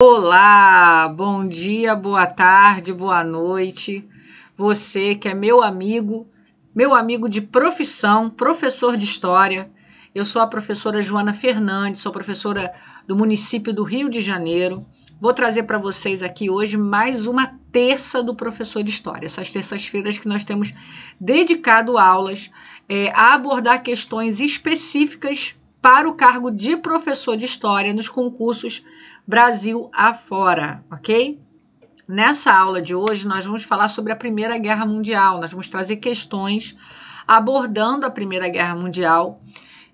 Olá, bom dia, boa tarde, boa noite. Você que é meu amigo, meu amigo de profissão, professor de história. Eu sou a professora Joana Fernandes, sou professora do município do Rio de Janeiro. Vou trazer para vocês aqui hoje mais uma terça do professor de história. Essas terças-feiras que nós temos dedicado aulas é, a abordar questões específicas para o cargo de professor de história nos concursos Brasil afora, ok? Nessa aula de hoje, nós vamos falar sobre a Primeira Guerra Mundial. Nós vamos trazer questões abordando a Primeira Guerra Mundial,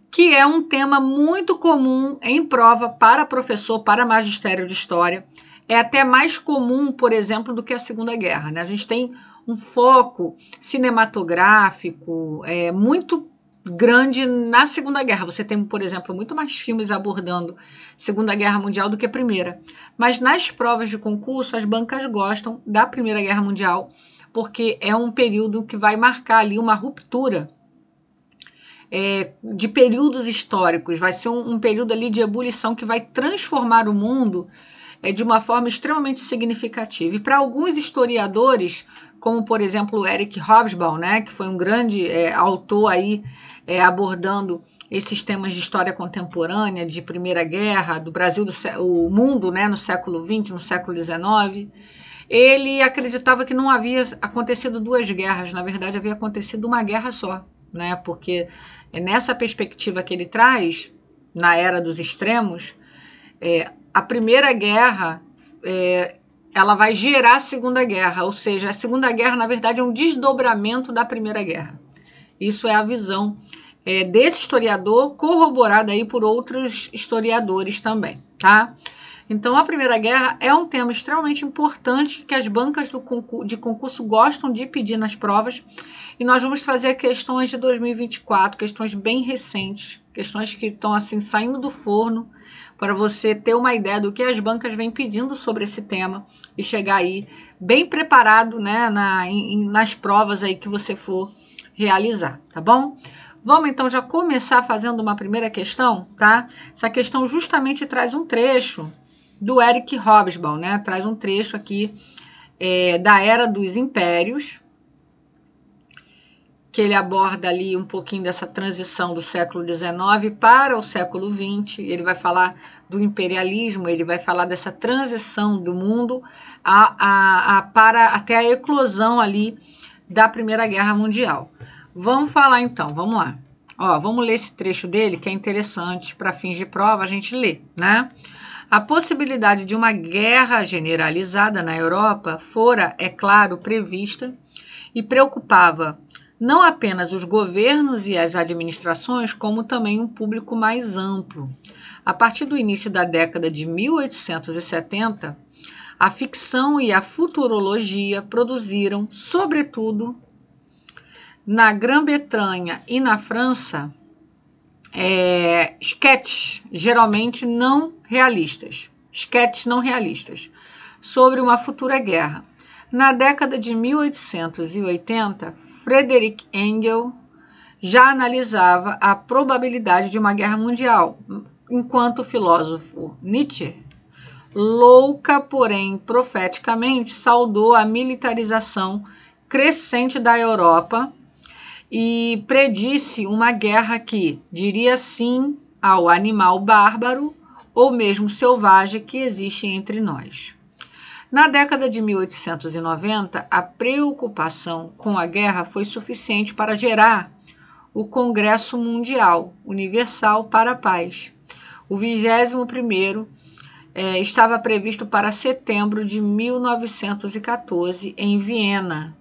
que é um tema muito comum em prova para professor, para magistério de história. É até mais comum, por exemplo, do que a Segunda Guerra. Né? A gente tem um foco cinematográfico é, muito grande na Segunda Guerra. Você tem, por exemplo, muito mais filmes abordando Segunda Guerra Mundial do que a Primeira. Mas nas provas de concurso, as bancas gostam da Primeira Guerra Mundial, porque é um período que vai marcar ali uma ruptura é, de períodos históricos. Vai ser um, um período ali de ebulição que vai transformar o mundo é, de uma forma extremamente significativa. E para alguns historiadores, como por exemplo Eric Hobsbawm, né, que foi um grande é, autor aí é, abordando esses temas de história contemporânea, de Primeira Guerra, do Brasil, do o mundo né, no século XX, no século XIX, ele acreditava que não havia acontecido duas guerras, na verdade havia acontecido uma guerra só, né? porque nessa perspectiva que ele traz, na era dos extremos, é, a Primeira Guerra é, ela vai gerar a Segunda Guerra, ou seja, a Segunda Guerra, na verdade, é um desdobramento da Primeira Guerra. Isso é a visão é, desse historiador, corroborada aí por outros historiadores também, tá? Então, a Primeira Guerra é um tema extremamente importante que as bancas concurso, de concurso gostam de pedir nas provas. E nós vamos trazer questões de 2024, questões bem recentes, questões que estão assim saindo do forno para você ter uma ideia do que as bancas vêm pedindo sobre esse tema e chegar aí bem preparado né, na, em, nas provas aí que você for realizar, tá bom? Vamos então já começar fazendo uma primeira questão, tá? Essa questão justamente traz um trecho do Eric Hobsbawm, né? Traz um trecho aqui é, da Era dos Impérios, que ele aborda ali um pouquinho dessa transição do século XIX para o século XX. Ele vai falar do imperialismo, ele vai falar dessa transição do mundo a, a, a para até a eclosão ali da Primeira Guerra Mundial. Vamos falar então, vamos lá. Ó, vamos ler esse trecho dele que é interessante para fins de prova a gente lê, né? A possibilidade de uma guerra generalizada na Europa fora, é claro, prevista e preocupava não apenas os governos e as administrações, como também um público mais amplo. A partir do início da década de 1870, a ficção e a futurologia produziram, sobretudo na Grã-Bretanha e na França, é, sketches geralmente não realistas, sketches não realistas, sobre uma futura guerra. Na década de 1880, Frederick Engel já analisava a probabilidade de uma guerra mundial, enquanto o filósofo Nietzsche, louca, porém profeticamente, saudou a militarização crescente da Europa e predisse uma guerra que diria sim ao animal bárbaro ou mesmo selvagem que existe entre nós. Na década de 1890, a preocupação com a guerra foi suficiente para gerar o Congresso Mundial Universal para a Paz. O 21º é, estava previsto para setembro de 1914 em Viena.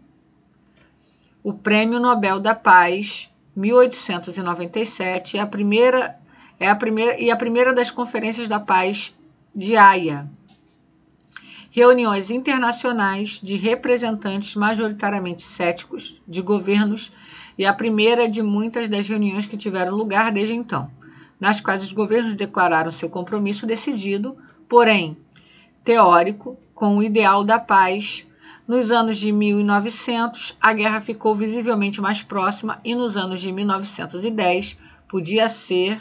O Prêmio Nobel da Paz 1897 é a primeira é a primeira e a primeira das conferências da paz de Haia reuniões internacionais de representantes majoritariamente céticos de governos e a primeira de muitas das reuniões que tiveram lugar desde então, nas quais os governos declararam seu compromisso decidido, porém teórico, com o ideal da paz. Nos anos de 1900, a guerra ficou visivelmente mais próxima e nos anos de 1910 podia ser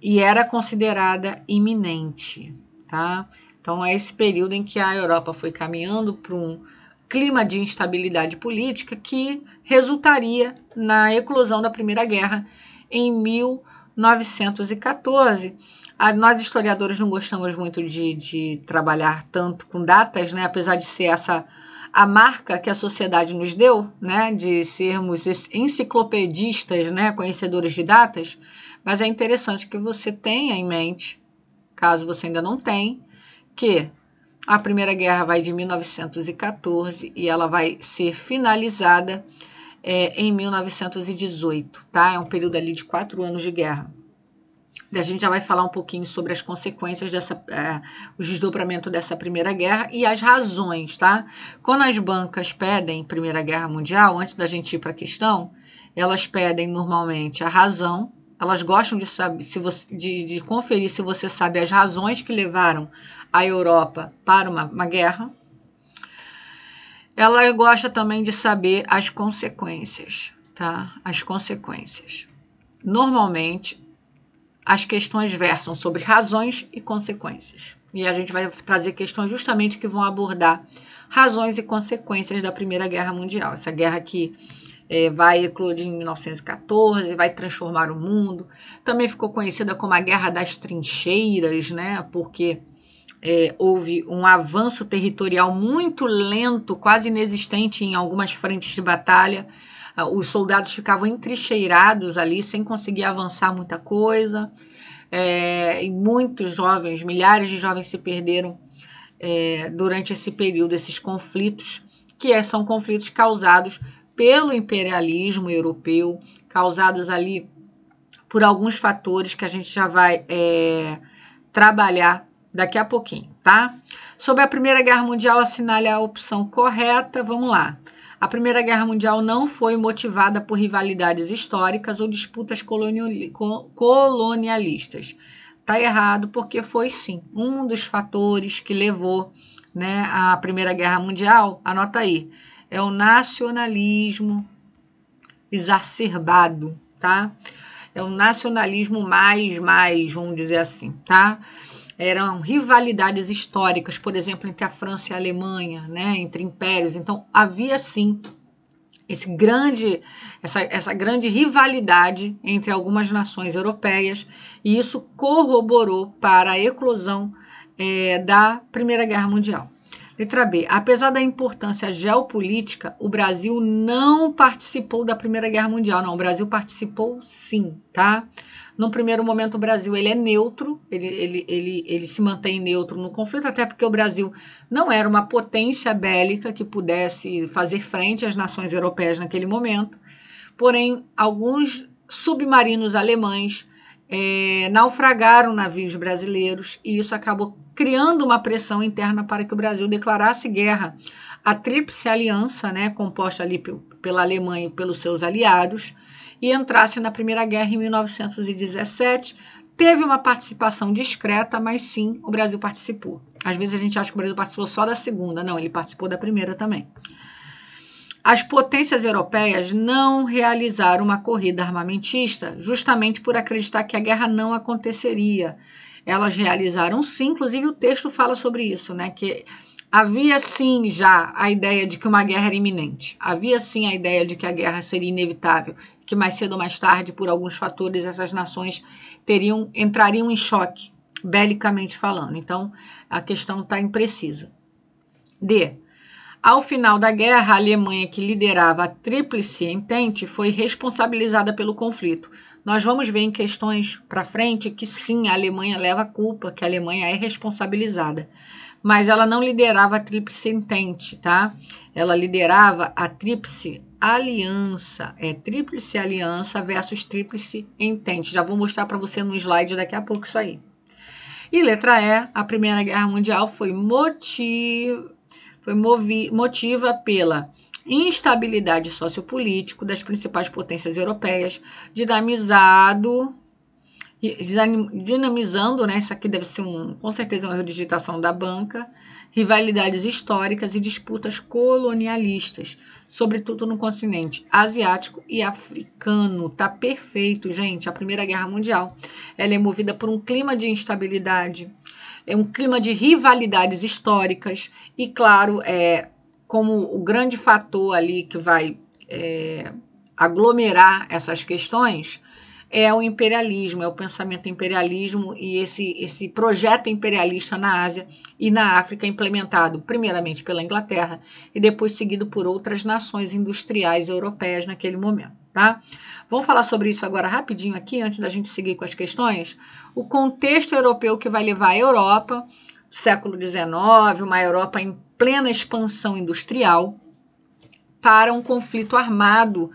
e era considerada iminente, tá? Então, é esse período em que a Europa foi caminhando para um clima de instabilidade política que resultaria na eclosão da Primeira Guerra em 1914. A, ah, nós, historiadores, não gostamos muito de, de trabalhar tanto com datas, né? apesar de ser essa a marca que a sociedade nos deu, né, de sermos enciclopedistas, né, conhecedores de datas, mas é interessante que você tenha em mente, caso você ainda não tenha, que a Primeira Guerra vai de 1914 e ela vai ser finalizada é, em 1918, tá? É um período ali de quatro anos de guerra. A gente já vai falar um pouquinho sobre as consequências dessa, é, o desdobramento dessa Primeira Guerra e as razões, tá? Quando as bancas pedem Primeira Guerra Mundial, antes da gente ir para a questão, elas pedem normalmente a razão, elas gostam de, saber, se você, de, de conferir se você sabe as razões que levaram a Europa para uma, uma guerra. Ela gosta também de saber as consequências, tá? As consequências. Normalmente, as questões versam sobre razões e consequências. E a gente vai trazer questões justamente que vão abordar razões e consequências da Primeira Guerra Mundial. Essa guerra que é, vai eclodir em 1914, vai transformar o mundo. Também ficou conhecida como a Guerra das Trincheiras, né? Porque é, houve um avanço territorial muito lento, quase inexistente em algumas frentes de batalha. Ah, os soldados ficavam entrincheirados ali, sem conseguir avançar muita coisa. É, e muitos jovens, milhares de jovens se perderam é, durante esse período, esses conflitos, que é, são conflitos causados pelo imperialismo europeu, causados ali por alguns fatores que a gente já vai é, trabalhar daqui a pouquinho, tá? Sobre a Primeira Guerra Mundial, assinale a opção correta. Vamos lá. A Primeira Guerra Mundial não foi motivada por rivalidades históricas ou disputas colonialistas. Tá errado, porque foi sim um dos fatores que levou né, a Primeira Guerra Mundial. Anota aí é o nacionalismo exacerbado, tá? É um nacionalismo mais, mais, vamos dizer assim, tá? Eram rivalidades históricas, por exemplo, entre a França e a Alemanha, né? Entre impérios. Então, havia sim esse grande, essa, essa grande rivalidade entre algumas nações europeias, e isso corroborou para a eclosão é, da Primeira Guerra Mundial. Letra B. Apesar da importância geopolítica, o Brasil não participou da Primeira Guerra Mundial. Não, o Brasil participou sim, tá? No primeiro momento, o Brasil ele é neutro, ele, ele, ele, ele se mantém neutro no conflito, até porque o Brasil não era uma potência bélica que pudesse fazer frente às nações europeias naquele momento. Porém, alguns submarinos alemães é, naufragaram navios brasileiros e isso acabou criando uma pressão interna para que o Brasil declarasse guerra. A Tríplice Aliança, né, composta ali pela Alemanha e pelos seus aliados, e entrasse na Primeira Guerra em 1917. Teve uma participação discreta, mas sim, o Brasil participou. Às vezes a gente acha que o Brasil participou só da segunda, não, ele participou da primeira também. As potências europeias não realizaram uma corrida armamentista justamente por acreditar que a guerra não aconteceria elas realizaram sim, inclusive o texto fala sobre isso, né? Que havia sim já a ideia de que uma guerra era iminente, havia sim a ideia de que a guerra seria inevitável, que mais cedo ou mais tarde, por alguns fatores, essas nações teriam entrariam em choque, belicamente falando. Então, a questão está imprecisa. D. Ao final da guerra, a Alemanha, que liderava a Tríplice Entente, foi responsabilizada pelo conflito. Nós vamos ver em questões para frente que sim, a Alemanha leva a culpa, que a Alemanha é responsabilizada. Mas ela não liderava a Tríplice Entente, tá? Ela liderava a Tríplice Aliança, é Tríplice Aliança versus Tríplice Entente. Já vou mostrar para você no slide daqui a pouco isso aí. E letra E, a Primeira Guerra Mundial foi motiv... foi movi... motiva pela instabilidade sociopolítico das principais potências europeias, dinamizado dinamizando, né? Isso aqui deve ser um, com certeza uma redigitação da banca, rivalidades históricas e disputas colonialistas, sobretudo no continente asiático e africano. Tá perfeito, gente. A Primeira Guerra Mundial, ela é movida por um clima de instabilidade, é um clima de rivalidades históricas e, claro, é como o grande fator ali que vai é, aglomerar essas questões é o imperialismo, é o pensamento imperialismo e esse, esse projeto imperialista na Ásia e na África, implementado primeiramente pela Inglaterra e depois seguido por outras nações industriais europeias naquele momento. Tá? Vamos falar sobre isso agora rapidinho aqui, antes da gente seguir com as questões. O contexto europeu que vai levar a Europa século XIX, uma Europa em plena expansão industrial, para um conflito armado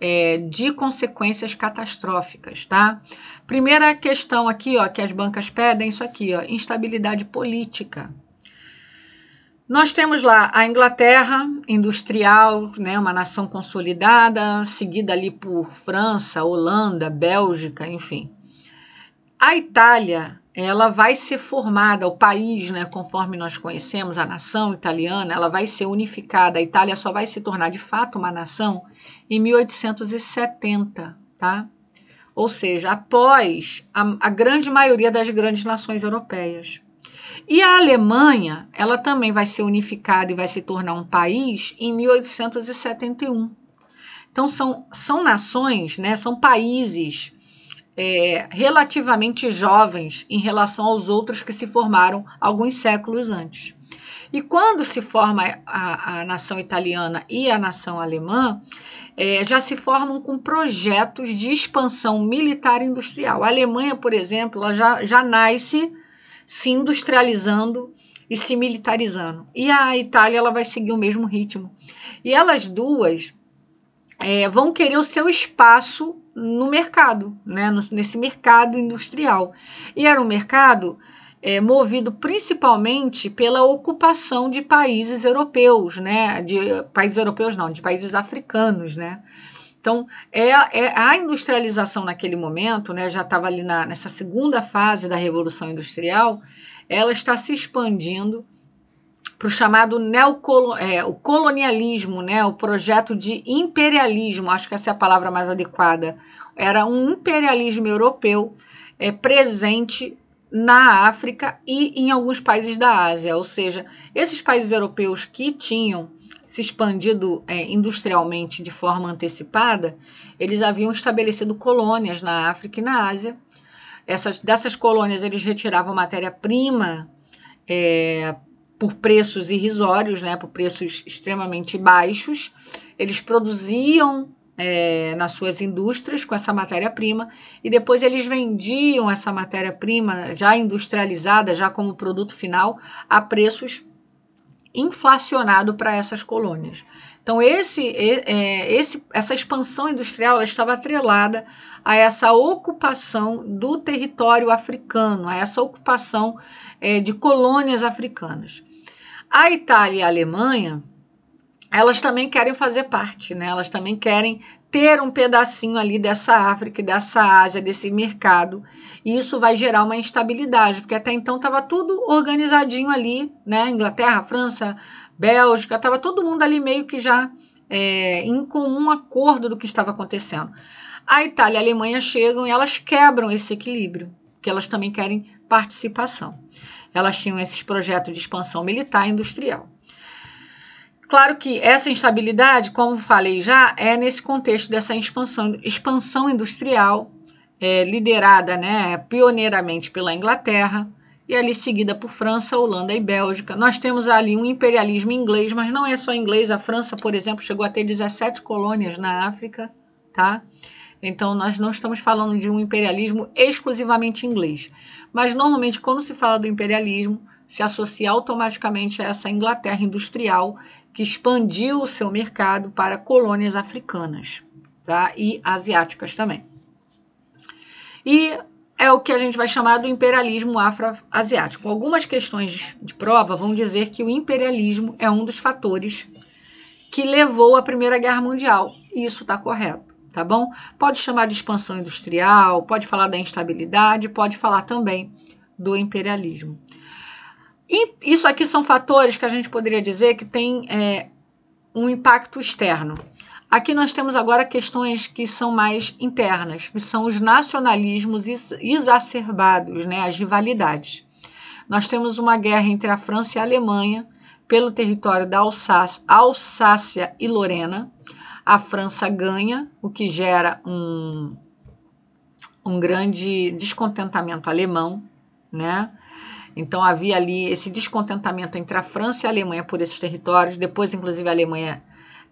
é, de consequências catastróficas, tá? Primeira questão aqui, ó, que as bancas pedem isso aqui, ó, instabilidade política. Nós temos lá a Inglaterra, industrial, né, uma nação consolidada, seguida ali por França, Holanda, Bélgica, enfim. A Itália ela vai ser formada, o país, né, conforme nós conhecemos a nação italiana, ela vai ser unificada. A Itália só vai se tornar de fato uma nação em 1870, tá? Ou seja, após a, a grande maioria das grandes nações europeias. E a Alemanha, ela também vai ser unificada e vai se tornar um país em 1871. Então são, são nações, né, são países é, relativamente jovens em relação aos outros que se formaram alguns séculos antes. E quando se forma a, a nação italiana e a nação alemã, é, já se formam com projetos de expansão militar e industrial. A Alemanha, por exemplo, ela já, já nasce se industrializando e se militarizando. E a Itália ela vai seguir o mesmo ritmo. E elas duas é, vão querer o seu espaço no mercado, né, nesse mercado industrial. E era um mercado é, movido principalmente pela ocupação de países europeus, né, de países europeus não, de países africanos, né. Então, é, é a industrialização naquele momento, né, já estava ali na, nessa segunda fase da Revolução Industrial, ela está se expandindo para o chamado neocolonialismo, é, o colonialismo, né, o projeto de imperialismo, acho que essa é a palavra mais adequada. Era um imperialismo europeu é, presente na África e em alguns países da Ásia, ou seja, esses países europeus que tinham se expandido é, industrialmente de forma antecipada, eles haviam estabelecido colônias na África e na Ásia. Essas, dessas colônias eles retiravam matéria-prima é, por preços irrisórios, né, por preços extremamente baixos. Eles produziam é, nas suas indústrias com essa matéria-prima e depois eles vendiam essa matéria-prima já industrializada, já como produto final, a preços inflacionado para essas colônias. Então esse, é, esse, essa expansão industrial estava atrelada a essa ocupação do território africano, a essa ocupação é, de colônias africanas. A Itália e a Alemanha, elas também querem fazer parte, né? Elas também querem ter um pedacinho ali dessa África, dessa Ásia, desse mercado. E isso vai gerar uma instabilidade, porque até então estava tudo organizadinho ali, né? Inglaterra, França, Bélgica, estava todo mundo ali meio que já é, em comum acordo do que estava acontecendo. A Itália e a Alemanha chegam e elas quebram esse equilíbrio porque elas também querem participação. Elas tinham esses projetos de expansão militar e industrial. Claro que essa instabilidade, como falei já, é nesse contexto dessa expansão, expansão industrial é, liderada né, pioneiramente pela Inglaterra e ali seguida por França, Holanda e Bélgica. Nós temos ali um imperialismo inglês, mas não é só inglês. A França, por exemplo, chegou a ter 17 colônias na África, tá? Então, nós não estamos falando de um imperialismo exclusivamente inglês. Mas, normalmente, quando se fala do imperialismo, se associa automaticamente a essa Inglaterra industrial que expandiu o seu mercado para colônias africanas tá? e asiáticas também. E é o que a gente vai chamar do imperialismo afro-asiático. Algumas questões de prova vão dizer que o imperialismo é um dos fatores que levou à Primeira Guerra Mundial. e Isso está correto tá bom? Pode chamar de expansão industrial, pode falar da instabilidade, pode falar também do imperialismo. E isso aqui são fatores que a gente poderia dizer que tem é, um impacto externo. Aqui nós temos agora questões que são mais internas, que são os nacionalismos exacerbados, né, as rivalidades. Nós temos uma guerra entre a França e a Alemanha pelo território da Alsácia, Alsácia e Lorena. A França ganha, o que gera um, um grande descontentamento alemão, né? Então havia ali esse descontentamento entre a França e a Alemanha por esses territórios. Depois, inclusive, a Alemanha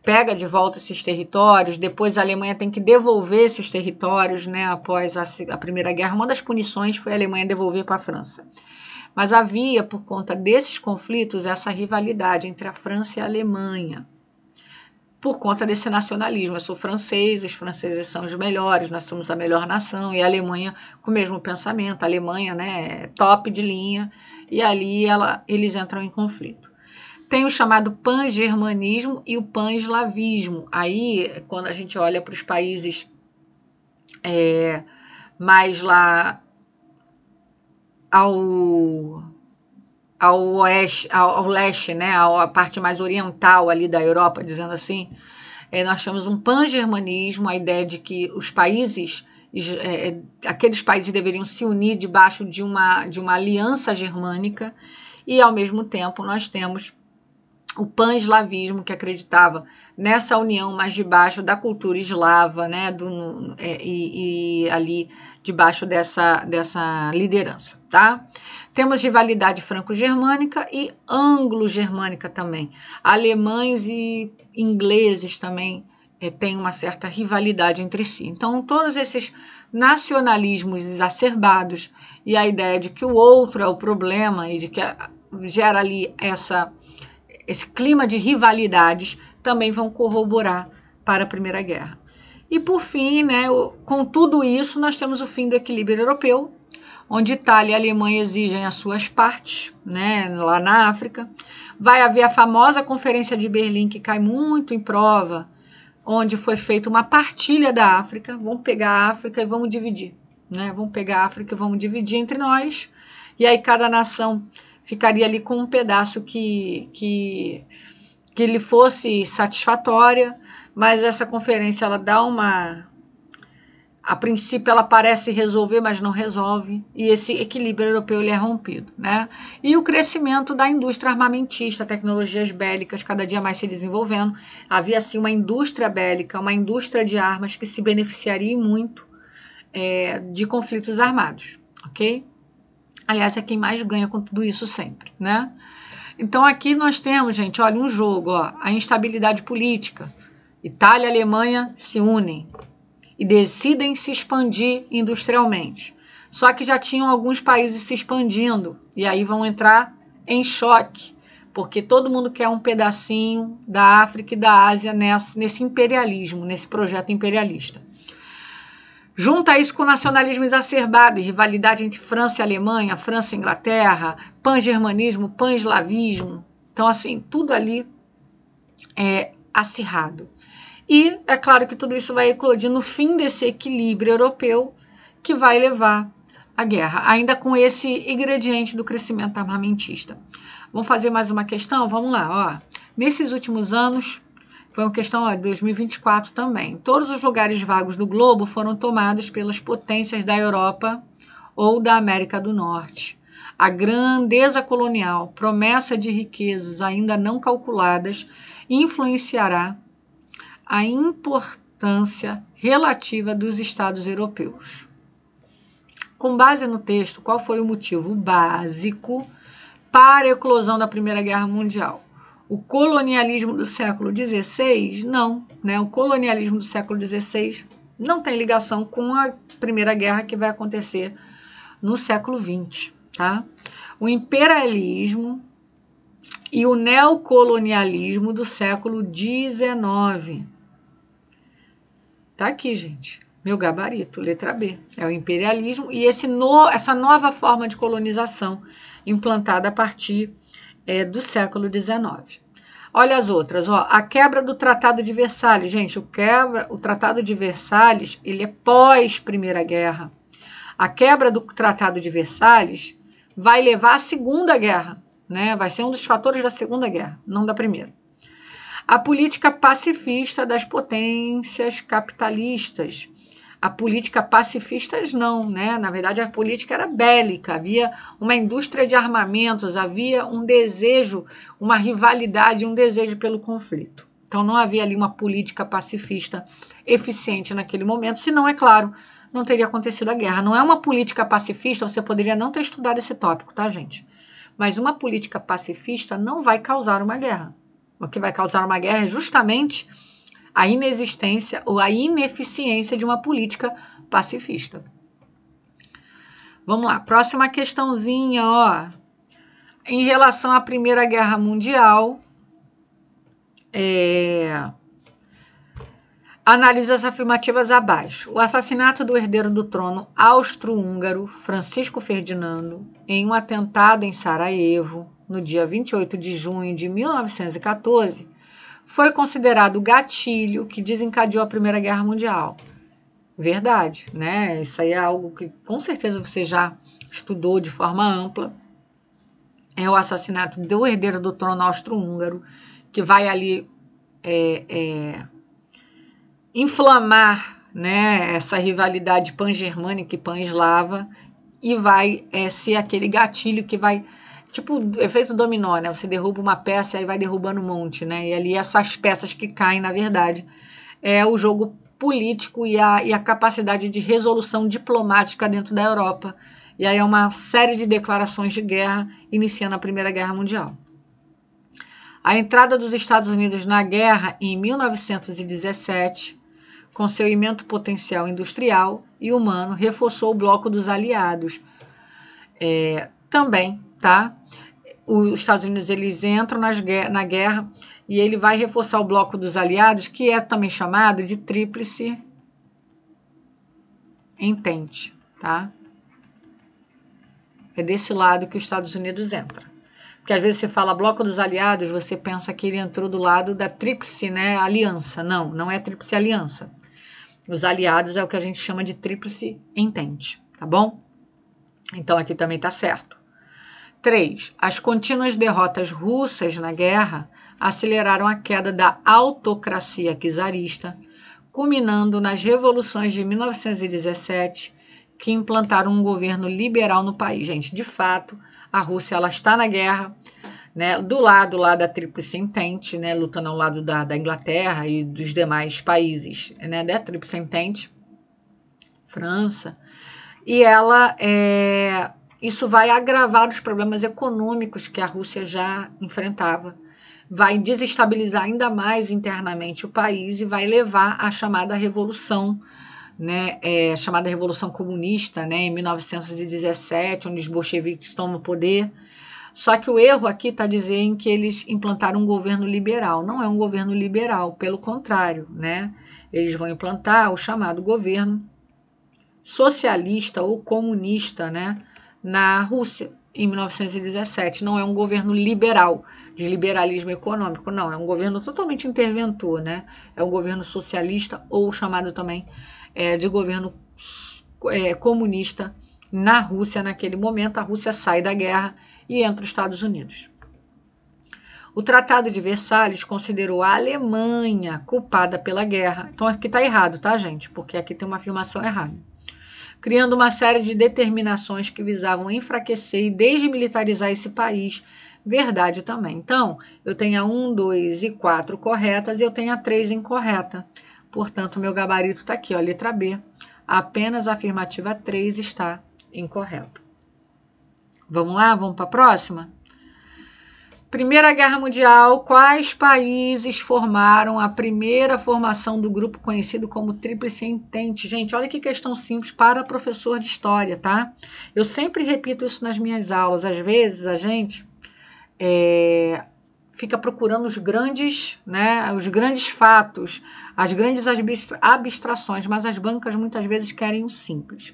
pega de volta esses territórios. Depois, a Alemanha tem que devolver esses territórios, né? Após a, a Primeira Guerra, uma das punições foi a Alemanha devolver para a França. Mas havia, por conta desses conflitos, essa rivalidade entre a França e a Alemanha por conta desse nacionalismo. Eu sou francês, os franceses são os melhores, nós somos a melhor nação, e a Alemanha com o mesmo pensamento, a Alemanha, né, é top de linha, e ali ela, eles entram em conflito. Tem o chamado pan-germanismo e o pan-eslavismo. Aí, quando a gente olha para os países é, mais lá ao ao oeste, ao, ao leste, né, à parte mais oriental ali da Europa, dizendo assim, é, nós temos um pan-germanismo, a ideia de que os países é, é, aqueles países deveriam se unir debaixo de uma, de uma aliança germânica, e ao mesmo tempo nós temos o pan-eslavismo que acreditava nessa união mais debaixo da cultura eslava, né, do, é, e, e, ali debaixo dessa, dessa liderança, tá? Temos rivalidade franco-germânica e anglo-germânica também. Alemães e ingleses também é, têm uma certa rivalidade entre si. Então, todos esses nacionalismos exacerbados e a ideia de que o outro é o problema e de que eh, gera ali essa, esse clima de rivalidades também vão corroborar para a Primeira Guerra. E por fim, né, com tudo isso, nós temos o fim do equilíbrio europeu, onde Itália e Alemanha exigem as suas partes, né, lá na África. Vai haver a famosa Conferência de Berlim, que cai muito em prova, onde foi feita uma partilha da África. Vamos pegar a África e vamos dividir. Né? Vamos pegar a África e vamos dividir entre nós. E aí cada nação ficaria ali com um pedaço que, que, que lhe fosse satisfatória mas essa conferência ela dá uma a princípio ela parece resolver, mas não resolve, e esse equilíbrio europeu ele é rompido, né? E o crescimento da indústria armamentista, tecnologias bélicas cada dia mais se desenvolvendo. Havia assim uma indústria bélica, uma indústria de armas que se beneficiaria muito é, de conflitos armados, ok? Aliás, é quem mais ganha com tudo isso sempre, né? Então aqui nós temos, gente, olha um jogo, ó, a instabilidade política Itália e Alemanha se unem e decidem se expandir industrialmente. Só que já tinham alguns países se expandindo e aí vão entrar em choque, porque todo mundo quer um pedacinho da África e da Ásia nessa, nesse imperialismo, nesse projeto imperialista. Junta isso com o nacionalismo exacerbado e rivalidade entre França e Alemanha, França e Inglaterra, pan-germanismo, pan-eslavismo. Então, assim, tudo ali é acirrado. E é claro que tudo isso vai eclodir no fim desse equilíbrio europeu que vai levar à guerra, ainda com esse ingrediente do crescimento armamentista. Vamos fazer mais uma questão? Vamos lá. Ó. Nesses últimos anos, foi uma questão de 2024 também, todos os lugares vagos do globo foram tomados pelas potências da Europa ou da América do Norte. A grandeza colonial, promessa de riquezas ainda não calculadas, influenciará a importância relativa dos Estados europeus. Com base no texto, qual foi o motivo básico para a eclosão da Primeira Guerra Mundial? O colonialismo do século XVI? Não. Né? O colonialismo do século XVI não tem ligação com a Primeira Guerra que vai acontecer no século XX. Tá? O imperialismo e o neocolonialismo do século XIX. Tá aqui, gente. Meu gabarito, letra B, é o imperialismo e esse no, essa nova forma de colonização implantada a partir é, do século XIX. Olha as outras, ó, a quebra do Tratado de Versalhes, gente, o quebra, o Tratado de Versalhes, ele é pós Primeira Guerra. A quebra do Tratado de Versalhes vai levar à Segunda Guerra, né? Vai ser um dos fatores da Segunda Guerra, não da Primeira a política pacifista das potências capitalistas. A política pacifista não, né? Na verdade, a política era bélica, havia uma indústria de armamentos, havia um desejo, uma rivalidade, um desejo pelo conflito. Então não havia ali uma política pacifista eficiente naquele momento, se não é claro, não teria acontecido a guerra. Não é uma política pacifista, você poderia não ter estudado esse tópico, tá, gente? Mas uma política pacifista não vai causar uma guerra o que vai causar uma guerra é justamente a inexistência ou a ineficiência de uma política pacifista. Vamos lá, próxima questãozinha, ó. Em relação à Primeira Guerra Mundial, é... analisa as afirmativas abaixo. O assassinato do herdeiro do trono austro-húngaro, Francisco Ferdinando, em um atentado em Sarajevo, no dia 28 de junho de 1914, foi considerado o gatilho que desencadeou a Primeira Guerra Mundial. Verdade, né? Isso aí é algo que com certeza você já estudou de forma ampla. É o assassinato do herdeiro do trono austro-húngaro, que vai ali é, é, inflamar né, essa rivalidade pan-germânica e pan-eslava e vai é, ser aquele gatilho que vai tipo efeito dominó, né? Você derruba uma peça e aí vai derrubando um monte, né? E ali essas peças que caem, na verdade, é o jogo político e a, e a capacidade de resolução diplomática dentro da Europa. E aí é uma série de declarações de guerra iniciando a Primeira Guerra Mundial. A entrada dos Estados Unidos na guerra em 1917, com seu imenso potencial industrial e humano, reforçou o bloco dos aliados. É, também tá? Os Estados Unidos eles entram nas, na guerra e ele vai reforçar o bloco dos aliados, que é também chamado de tríplice entente, tá? É desse lado que os Estados Unidos entra. Porque às vezes você fala bloco dos aliados, você pensa que ele entrou do lado da tríplice, né, aliança. Não, não é tríplice aliança. Os aliados é o que a gente chama de tríplice entente, tá bom? Então aqui também tá certo. 3. As contínuas derrotas russas na guerra aceleraram a queda da autocracia czarista, culminando nas revoluções de 1917, que implantaram um governo liberal no país. Gente, de fato, a Rússia ela está na guerra, né, do lado lá da Tríplice Entente, né, lutando ao lado da, da Inglaterra e dos demais países né, da Tríplice Entente, França, e ela é, isso vai agravar os problemas econômicos que a Rússia já enfrentava, vai desestabilizar ainda mais internamente o país e vai levar à chamada revolução, né, é, chamada revolução comunista, né, em 1917, onde os bolcheviques tomam o poder. Só que o erro aqui está dizendo que eles implantaram um governo liberal. Não é um governo liberal, pelo contrário, né? Eles vão implantar o chamado governo socialista ou comunista, né? na Rússia em 1917. Não é um governo liberal, de liberalismo econômico, não. É um governo totalmente interventor, né? É um governo socialista ou chamado também é, de governo é, comunista na Rússia naquele momento. A Rússia sai da guerra e entra os Estados Unidos. O Tratado de Versalhes considerou a Alemanha culpada pela guerra. Então aqui está errado, tá, gente? Porque aqui tem uma afirmação errada criando uma série de determinações que visavam enfraquecer e desmilitarizar esse país. Verdade também. Então, eu tenho a 1, 2 e 4 corretas e eu tenho a 3 incorreta. Portanto, meu gabarito está aqui, ó, letra B. Apenas a afirmativa 3 está incorreta. Vamos lá? Vamos para a próxima? Primeira Guerra Mundial, quais países formaram a primeira formação do grupo conhecido como Tríplice Entente? Gente, olha que questão simples para professor de história, tá? Eu sempre repito isso nas minhas aulas. Às vezes a gente é, fica procurando os grandes, né, os grandes fatos, as grandes abstrações, mas as bancas muitas vezes querem o simples.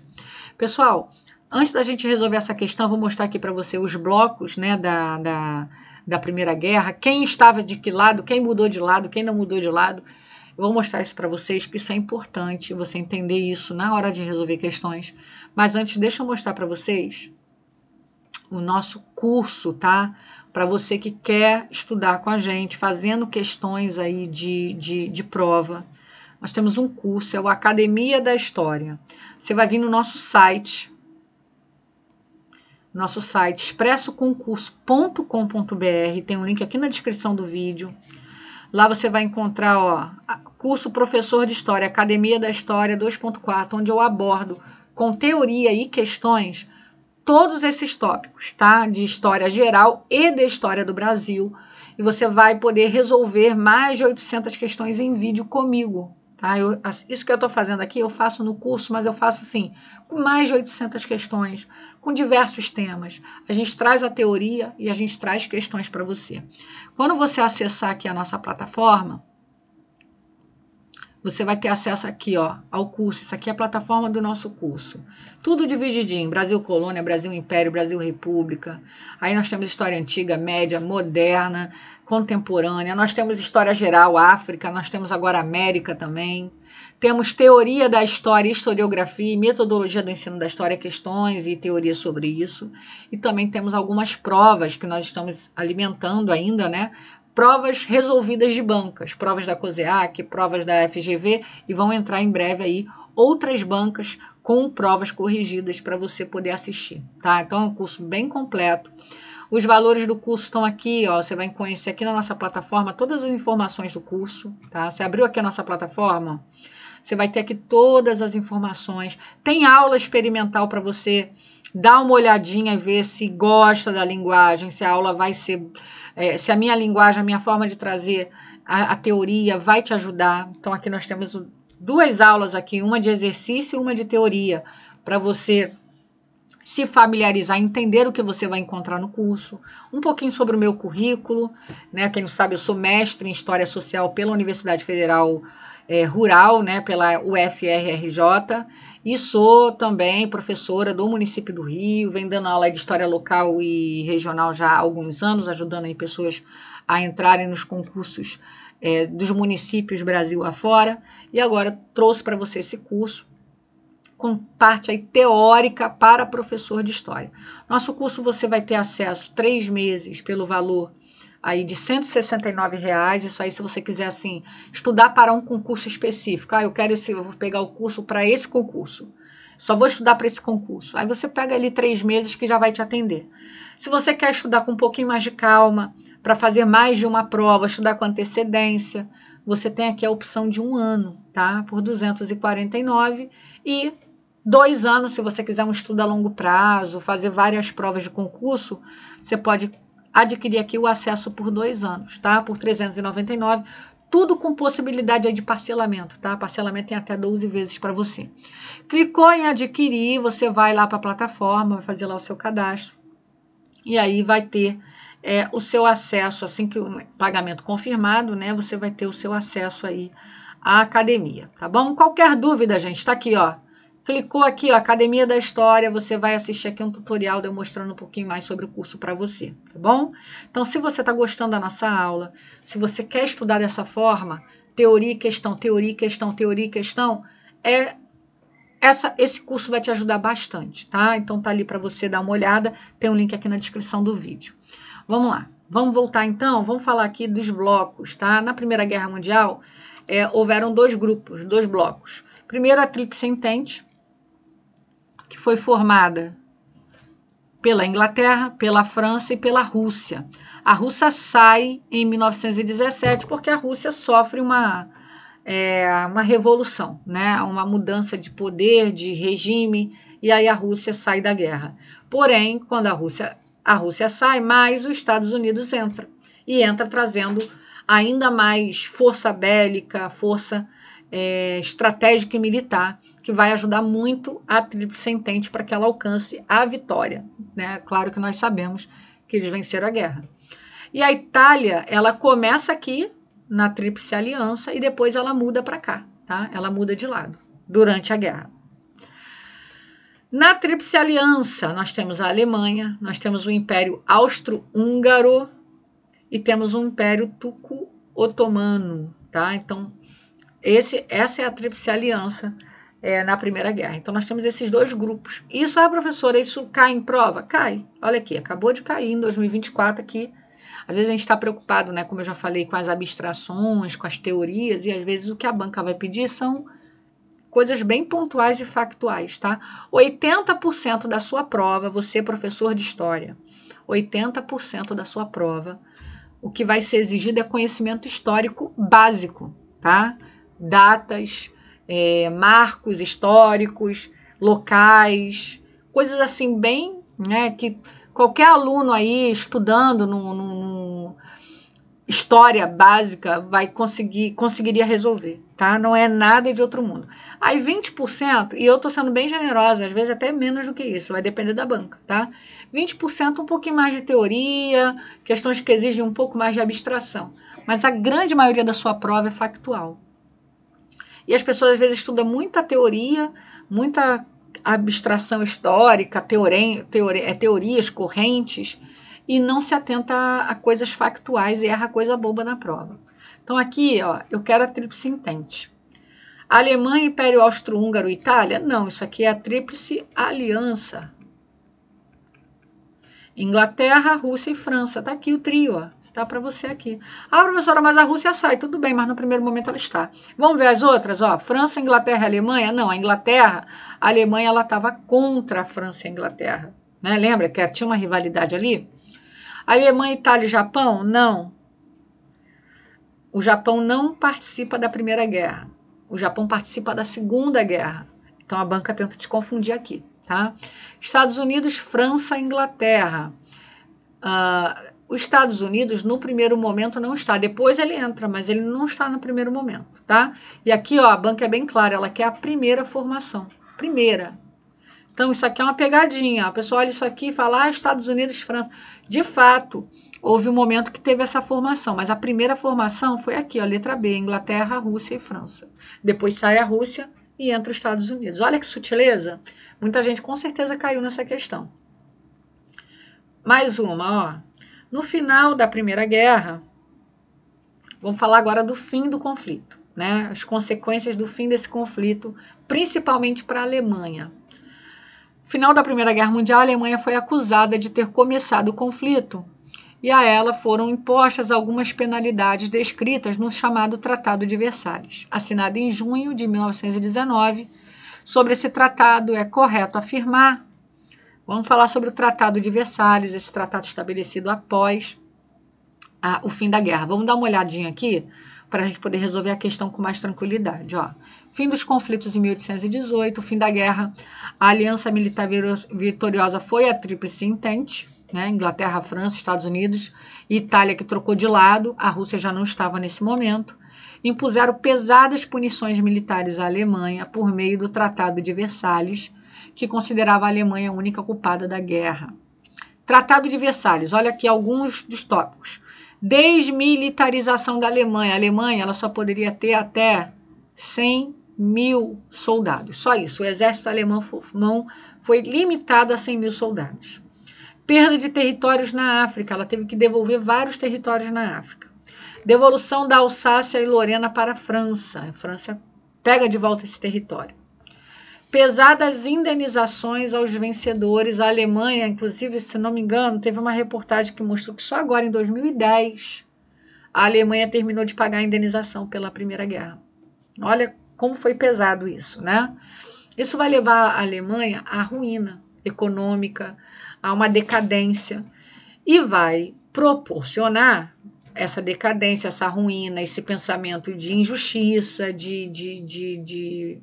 Pessoal, antes da gente resolver essa questão, vou mostrar aqui para você os blocos, né, da, da da Primeira Guerra, quem estava de que lado, quem mudou de lado, quem não mudou de lado. Eu vou mostrar isso para vocês, que isso é importante, você entender isso na hora de resolver questões. Mas antes, deixa eu mostrar para vocês o nosso curso, tá? Para você que quer estudar com a gente, fazendo questões aí de, de, de prova. Nós temos um curso, é o Academia da História. Você vai vir no nosso site, nosso site expressoconcurso.com.br, tem um link aqui na descrição do vídeo. Lá você vai encontrar ó, curso Professor de História, Academia da História 2.4, onde eu abordo com teoria e questões todos esses tópicos, tá? De história geral e de história do Brasil. E você vai poder resolver mais de 800 questões em vídeo comigo, Tá? Eu, isso que eu estou fazendo aqui, eu faço no curso, mas eu faço assim, com mais de 800 questões, com diversos temas. A gente traz a teoria e a gente traz questões para você. Quando você acessar aqui a nossa plataforma, você vai ter acesso aqui ó, ao curso. Isso aqui é a plataforma do nosso curso. Tudo divididinho: Brasil Colônia, Brasil Império, Brasil República. Aí nós temos história antiga, média, moderna, contemporânea, nós temos história geral, África, nós temos agora América também. Temos teoria da história, historiografia e metodologia do ensino da história, questões e teorias sobre isso. E também temos algumas provas que nós estamos alimentando ainda, né? Provas resolvidas de bancas, provas da COSEAC, provas da FGV, e vão entrar em breve aí outras bancas com provas corrigidas para você poder assistir, tá? Então é um curso bem completo. Os valores do curso estão aqui, ó. Você vai conhecer aqui na nossa plataforma todas as informações do curso, tá? Você abriu aqui a nossa plataforma, você vai ter aqui todas as informações. Tem aula experimental para você dar uma olhadinha e ver se gosta da linguagem, se a aula vai ser, é, se a minha linguagem, a minha forma de trazer a, a teoria vai te ajudar. Então aqui nós temos o duas aulas aqui, uma de exercício e uma de teoria, para você se familiarizar, entender o que você vai encontrar no curso, um pouquinho sobre o meu currículo, né? Quem não sabe, eu sou mestre em História Social pela Universidade Federal é, Rural, né? Pela UFRRJ, e sou também professora do município do Rio, vem dando aula de História Local e Regional já há alguns anos, ajudando aí pessoas a entrarem nos concursos é, dos municípios Brasil afora. E agora trouxe para você esse curso com parte aí teórica para professor de história. Nosso curso você vai ter acesso três meses pelo valor aí de 169 reais. Isso aí, se você quiser assim estudar para um concurso específico, ah, eu quero esse, eu vou pegar o curso para esse concurso. Só vou estudar para esse concurso. Aí você pega ali três meses que já vai te atender. Se você quer estudar com um pouquinho mais de calma, para fazer mais de uma prova, estudar com antecedência, você tem aqui a opção de um ano, tá? Por 249 e dois anos, se você quiser um estudo a longo prazo, fazer várias provas de concurso, você pode adquirir aqui o acesso por dois anos, tá? Por 399, tudo com possibilidade de parcelamento, tá? Parcelamento tem até 12 vezes para você. Clicou em adquirir, você vai lá para a plataforma, vai fazer lá o seu cadastro e aí vai ter é, o seu acesso, assim que o pagamento confirmado, né, você vai ter o seu acesso aí à academia, tá bom? Qualquer dúvida, gente, está aqui, ó. Clicou aqui, ó, Academia da História, você vai assistir aqui um tutorial demonstrando um pouquinho mais sobre o curso para você, tá bom? Então, se você está gostando da nossa aula, se você quer estudar dessa forma, teoria, questão, teoria, questão, teoria, questão, é essa, esse curso vai te ajudar bastante, tá? Então tá ali para você dar uma olhada, tem um link aqui na descrição do vídeo. Vamos lá. Vamos voltar então, vamos falar aqui dos blocos, tá? Na Primeira Guerra Mundial, é, houveram dois grupos, dois blocos. Primeiro, a Tríplice Entente, que foi formada pela Inglaterra, pela França e pela Rússia. A Rússia sai em 1917 porque a Rússia sofre uma, é, uma revolução, né? uma mudança de poder, de regime, e aí a Rússia sai da guerra. Porém, quando a Rússia a Rússia sai, mas os Estados Unidos entra e entra trazendo ainda mais força bélica, força é, estratégica e militar, que vai ajudar muito a Tríplice Entente para que ela alcance a vitória. Né? Claro que nós sabemos que eles venceram a guerra. E a Itália, ela começa aqui na Tríplice Aliança e depois ela muda para cá, tá? Ela muda de lado durante a guerra. Na Tríplice Aliança, nós temos a Alemanha, nós temos o Império Austro-Húngaro e temos o Império tuco otomano tá? Então, esse, essa é a Tríplice Aliança é, na Primeira Guerra. Então, nós temos esses dois grupos. Isso, é, professora, isso cai em prova? Cai. Olha aqui, acabou de cair em 2024 aqui. Às vezes a gente está preocupado, né, como eu já falei, com as abstrações, com as teorias, e às vezes o que a banca vai pedir são coisas bem pontuais e factuais, tá? 80% da sua prova, você é professor de história, 80% da sua prova, o que vai ser exigido é conhecimento histórico básico, tá? Datas, é, marcos históricos, locais, coisas assim bem, né? Que qualquer aluno aí estudando no, no, história básica vai conseguir conseguiria resolver, tá? Não é nada de outro mundo. Aí 20%, e eu tô sendo bem generosa, às vezes até menos do que isso, vai depender da banca, tá? 20% um pouquinho mais de teoria, questões que exigem um pouco mais de abstração, mas a grande maioria da sua prova é factual. E as pessoas às vezes estudam muita teoria, muita abstração histórica, teore é teorias correntes, e não se atenta a, a coisas factuais e erra coisa boba na prova. Então aqui, ó, eu quero a tríplice intente. Alemanha, Império Austro-Húngaro, Itália? Não, isso aqui é a tríplice aliança. Inglaterra, Rússia e França. Tá aqui o trio, ó. Tá para você aqui. Ah, professora, mas a Rússia sai. Tudo bem, mas no primeiro momento ela está. Vamos ver as outras, ó. França, Inglaterra e Alemanha? Não, a Inglaterra, a Alemanha, ela estava contra a França e a Inglaterra. Né? Lembra que tinha uma rivalidade ali? Alemanha, Itália e Japão? Não. O Japão não participa da Primeira Guerra. O Japão participa da Segunda Guerra. Então a banca tenta te confundir aqui, tá? Estados Unidos, França e Inglaterra. Uh, os Estados Unidos no primeiro momento não está. Depois ele entra, mas ele não está no primeiro momento, tá? E aqui, ó, a banca é bem clara, ela quer a primeira formação. Primeira, então, isso aqui é uma pegadinha. A pessoa olha isso aqui e fala, ah, Estados Unidos, França. De fato, houve um momento que teve essa formação, mas a primeira formação foi aqui, ó, letra B, Inglaterra, Rússia e França. Depois sai a Rússia e entra os Estados Unidos. Olha que sutileza. Muita gente com certeza caiu nessa questão. Mais uma, ó. No final da Primeira Guerra, vamos falar agora do fim do conflito, né? As consequências do fim desse conflito, principalmente para a Alemanha final da Primeira Guerra Mundial, a Alemanha foi acusada de ter começado o conflito e a ela foram impostas algumas penalidades descritas no chamado Tratado de Versalhes, assinado em junho de 1919. Sobre esse tratado, é correto afirmar. Vamos falar sobre o Tratado de Versalhes, esse tratado estabelecido após a, o fim da guerra. Vamos dar uma olhadinha aqui para a gente poder resolver a questão com mais tranquilidade. Ó fim dos conflitos em 1818, fim da guerra. A aliança militar vitoriosa foi a Tríplice Entente, né? Inglaterra, França, Estados Unidos, Itália que trocou de lado, a Rússia já não estava nesse momento. Impuseram pesadas punições militares à Alemanha por meio do Tratado de Versalhes, que considerava a Alemanha a única culpada da guerra. Tratado de Versalhes, olha aqui alguns dos tópicos. Desmilitarização da Alemanha. A Alemanha ela só poderia ter até 100 mil soldados. Só isso. O exército alemão foi limitado a 100 mil soldados. Perda de territórios na África. Ela teve que devolver vários territórios na África. Devolução da Alsácia e Lorena para a França. A França pega de volta esse território. Pesadas indenizações aos vencedores. A Alemanha, inclusive, se não me engano, teve uma reportagem que mostrou que só agora, em 2010, a Alemanha terminou de pagar a indenização pela Primeira Guerra. Olha como foi pesado isso, né? Isso vai levar a Alemanha à ruína econômica, a uma decadência e vai proporcionar essa decadência, essa ruína, esse pensamento de injustiça, de, de, de, de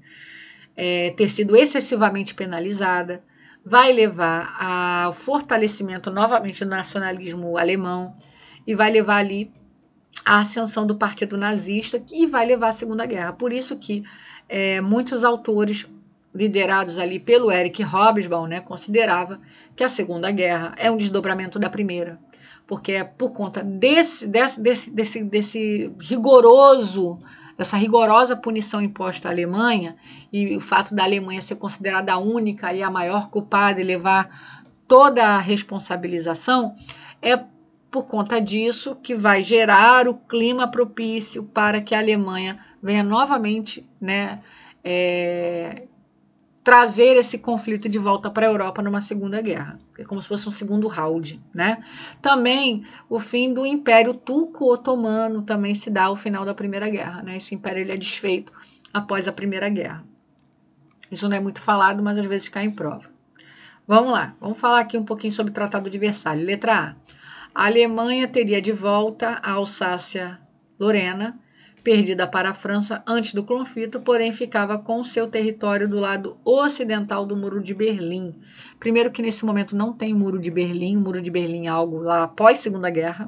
é, ter sido excessivamente penalizada, vai levar ao fortalecimento novamente do nacionalismo alemão e vai levar ali a ascensão do partido nazista que vai levar à Segunda Guerra. Por isso que é, muitos autores liderados ali pelo Eric Hobsbawm, né, considerava que a Segunda Guerra é um desdobramento da Primeira, porque é por conta desse, desse, desse, desse, desse rigoroso dessa rigorosa punição imposta à Alemanha e o fato da Alemanha ser considerada a única e a maior culpada e levar toda a responsabilização é por conta disso que vai gerar o clima propício para que a Alemanha venha novamente né, é, trazer esse conflito de volta para a Europa numa segunda guerra. É como se fosse um segundo round. Né? Também o fim do Império Turco-Otomano também se dá ao final da Primeira Guerra. Né? Esse império ele é desfeito após a Primeira Guerra. Isso não é muito falado, mas às vezes cai em prova. Vamos lá, vamos falar aqui um pouquinho sobre o Tratado de Versalhes. Letra A. A Alemanha teria de volta a Alsácia-Lorena, perdida para a França antes do conflito, porém ficava com seu território do lado ocidental do Muro de Berlim. Primeiro que nesse momento não tem Muro de Berlim, o Muro de Berlim é algo lá após Segunda Guerra.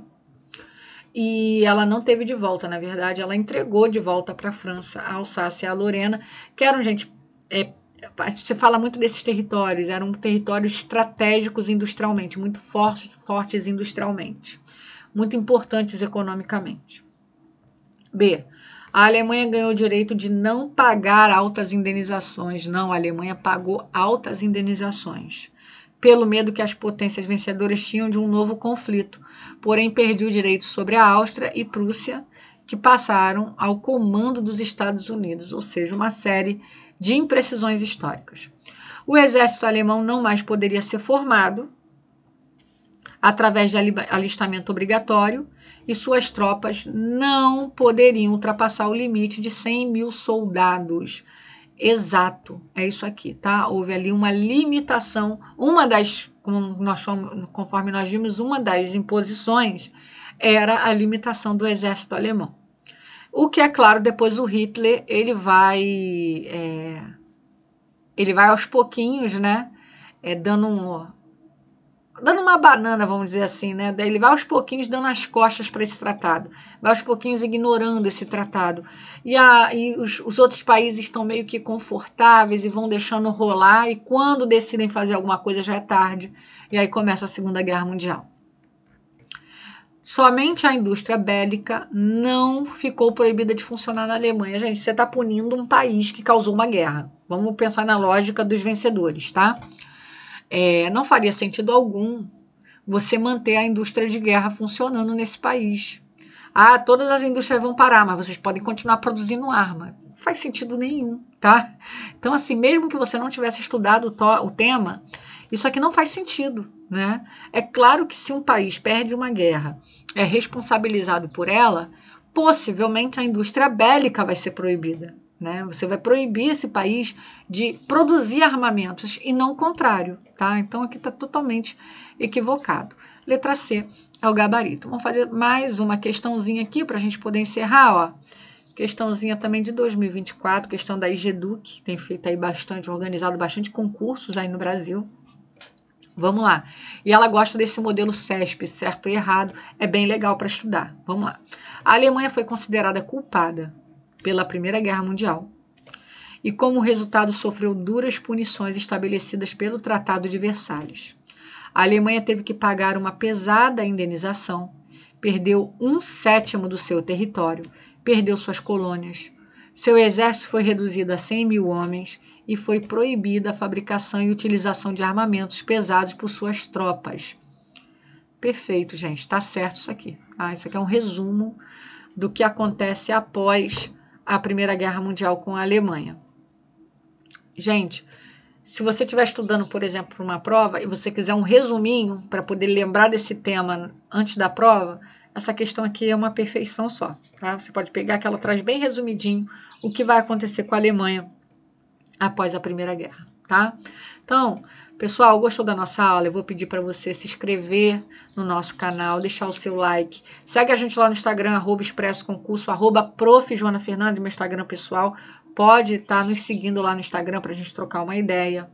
E ela não teve de volta, na verdade, ela entregou de volta para a França a Alsácia e a Lorena, que eram gente é, você fala muito desses territórios, eram territórios estratégicos industrialmente, muito fortes, fortes industrialmente, muito importantes economicamente. B. A Alemanha ganhou o direito de não pagar altas indenizações. Não, a Alemanha pagou altas indenizações, pelo medo que as potências vencedoras tinham de um novo conflito. Porém, perdeu o direito sobre a Áustria e Prússia, que passaram ao comando dos Estados Unidos, ou seja, uma série de imprecisões históricas. O exército alemão não mais poderia ser formado através de alistamento obrigatório e suas tropas não poderiam ultrapassar o limite de 100 mil soldados. Exato, é isso aqui, tá? Houve ali uma limitação, uma das, nós conforme nós vimos, uma das imposições era a limitação do exército alemão. O que é claro, depois o Hitler ele vai é, ele vai aos pouquinhos, né? É, dando um, dando uma banana, vamos dizer assim, né? Ele vai aos pouquinhos dando as costas para esse tratado, vai aos pouquinhos ignorando esse tratado. E, a, e os, os, outros países estão meio que confortáveis e vão deixando rolar, e quando decidem fazer alguma coisa já é tarde, e aí começa a Segunda Guerra Mundial. Somente a indústria bélica não ficou proibida de funcionar na Alemanha. Gente, você está punindo um país que causou uma guerra. Vamos pensar na lógica dos vencedores, tá? É, não faria sentido algum você manter a indústria de guerra funcionando nesse país. Ah, todas as indústrias vão parar, mas vocês podem continuar produzindo arma. Não faz sentido nenhum, tá? Então, assim, mesmo que você não tivesse estudado o, o tema, isso aqui não faz sentido. Né? É claro que se um país perde uma guerra, é responsabilizado por ela, possivelmente a indústria bélica vai ser proibida. Né? Você vai proibir esse país de produzir armamentos e não o contrário. Tá? Então aqui está totalmente equivocado. Letra C é o gabarito. Vamos fazer mais uma questãozinha aqui para a gente poder encerrar. Ó. Questãozinha também de 2024, questão da IGEDUC, tem feito aí bastante, organizado bastante concursos aí no Brasil. Vamos lá. E ela gosta desse modelo CESP, certo e errado, é bem legal para estudar. Vamos lá. A Alemanha foi considerada culpada pela Primeira Guerra Mundial e, como resultado, sofreu duras punições estabelecidas pelo Tratado de Versalhes. A Alemanha teve que pagar uma pesada indenização, perdeu um sétimo do seu território, perdeu suas colônias, seu exército foi reduzido a 100 mil homens e foi proibida a fabricação e utilização de armamentos pesados por suas tropas. Perfeito, gente, está certo isso aqui. Ah, isso aqui é um resumo do que acontece após a Primeira Guerra Mundial com a Alemanha. Gente, se você estiver estudando, por exemplo, uma prova e você quiser um resuminho para poder lembrar desse tema antes da prova, essa questão aqui é uma perfeição só. Tá? Você pode pegar que ela traz bem resumidinho o que vai acontecer com a Alemanha após a Primeira Guerra, tá? Então, pessoal, gostou da nossa aula? Eu vou pedir para você se inscrever no nosso canal, deixar o seu like. Segue a gente lá no Instagram, arroba Expresso Concurso, arroba prof. Joana Fernandes, meu Instagram pessoal. Pode estar tá nos seguindo lá no Instagram para a gente trocar uma ideia.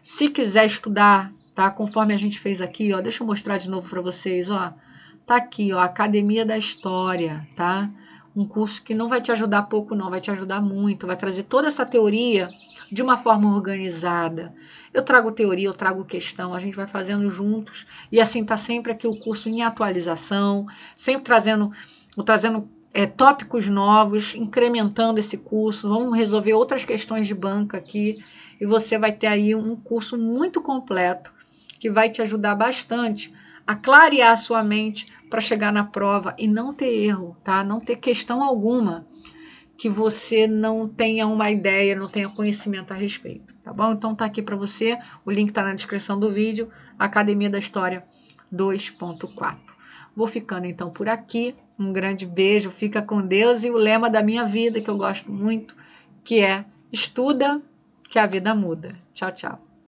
Se quiser estudar, tá? Conforme a gente fez aqui, ó, deixa eu mostrar de novo para vocês, ó. Tá aqui, ó, Academia da História, tá? Um curso que não vai te ajudar pouco, não, vai te ajudar muito, vai trazer toda essa teoria de uma forma organizada. Eu trago teoria, eu trago questão, a gente vai fazendo juntos e assim está sempre aqui o curso em atualização, sempre trazendo, trazendo é, tópicos novos, incrementando esse curso, vamos resolver outras questões de banca aqui e você vai ter aí um curso muito completo que vai te ajudar bastante a clarear a sua mente para chegar na prova e não ter erro, tá? Não ter questão alguma que você não tenha uma ideia, não tenha conhecimento a respeito, tá bom? Então tá aqui para você, o link tá na descrição do vídeo, Academia da História 2.4. Vou ficando então por aqui. Um grande beijo, fica com Deus e o lema da minha vida que eu gosto muito, que é estuda que a vida muda. Tchau, tchau.